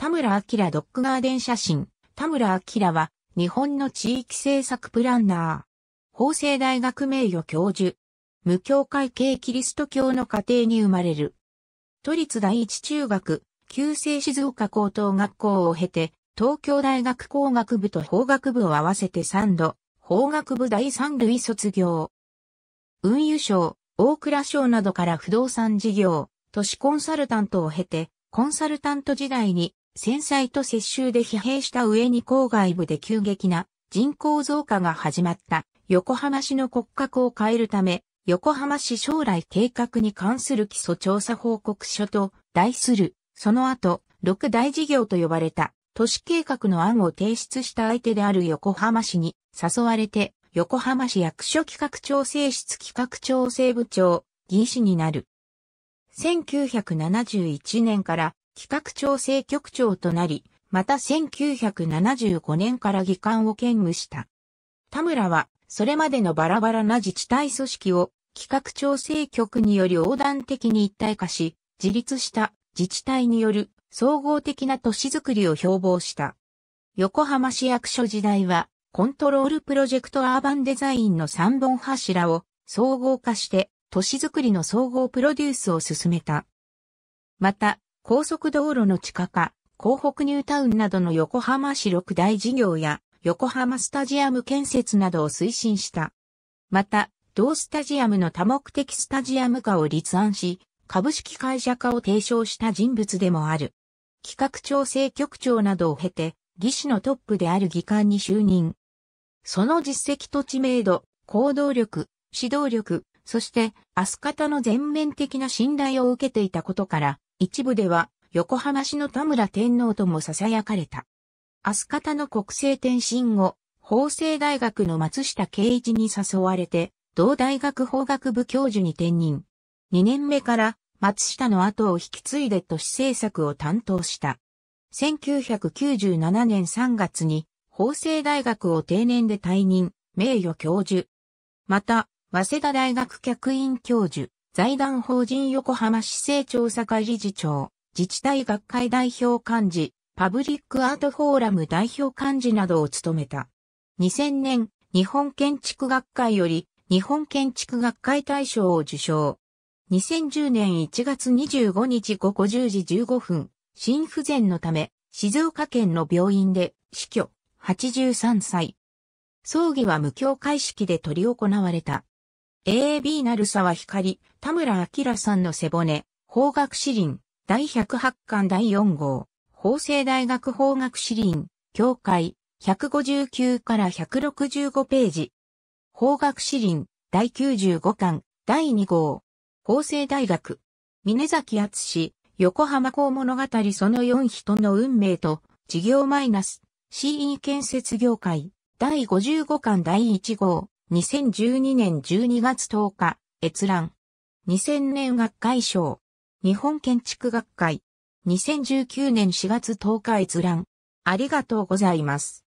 田村明ドッグガーデン写真。田村明は、日本の地域政策プランナー。法政大学名誉教授。無教会系キリスト教の家庭に生まれる。都立第一中学、旧制静岡高等学校を経て、東京大学工学部と法学部を合わせて3度、法学部第3類卒業。運輸省、大蔵省などから不動産事業、都市コンサルタントを経て、コンサルタント時代に戦災と接収で疲弊した上に郊外部で急激な人口増加が始まった横浜市の骨格を変えるため、横浜市将来計画に関する基礎調査報告書と題する、その後、六大事業と呼ばれた都市計画の案を提出した相手である横浜市に誘われて、横浜市役所企画調整室企画調整部長、議事になる。1971年から企画調整局長となり、また1975年から議官を兼務した。田村は、それまでのバラバラな自治体組織を企画調整局により横断的に一体化し、自立した自治体による総合的な都市づくりを標榜した。横浜市役所時代は、コントロールプロジェクトアーバンデザインの三本柱を総合化して、都市づくりの総合プロデュースを進めた。また、高速道路の地下化、港北ニュータウンなどの横浜市六大事業や横浜スタジアム建設などを推進した。また、同スタジアムの多目的スタジアム化を立案し、株式会社化を提唱した人物でもある。企画調整局長などを経て、技師のトップである議官に就任。その実績と知名度、行動力、指導力、そして、アスカタの全面的な信頼を受けていたことから、一部では、横浜市の田村天皇とも囁かれた。明日方の国政転身後、法政大学の松下圭一に誘われて、同大学法学部教授に転任。2年目から松下の後を引き継いで都市政策を担当した。1997年3月に法政大学を定年で退任、名誉教授。また、早稲田大学客員教授、財団法人横浜市政調査会理事長、自治体学会代表幹事、パブリックアートフォーラム代表幹事などを務めた。2000年、日本建築学会より日本建築学会大賞を受賞。2010年1月25日午後10時15分、心不全のため、静岡県の病院で死去、83歳。葬儀は無教会式で執り行われた。AB なるさは光、田村明さんの背骨、法学士林、第108巻第4号、法政大学法学士林、教会、159から165ページ。法学士林、第95巻、第2号、法政大学、峰崎厚横浜港物語その4人の運命と、事業マイナス、CE 建設業界、第55巻第1号、2012年12月10日、閲覧。2000年学会賞。日本建築学会。2019年4月10日閲覧。ありがとうございます。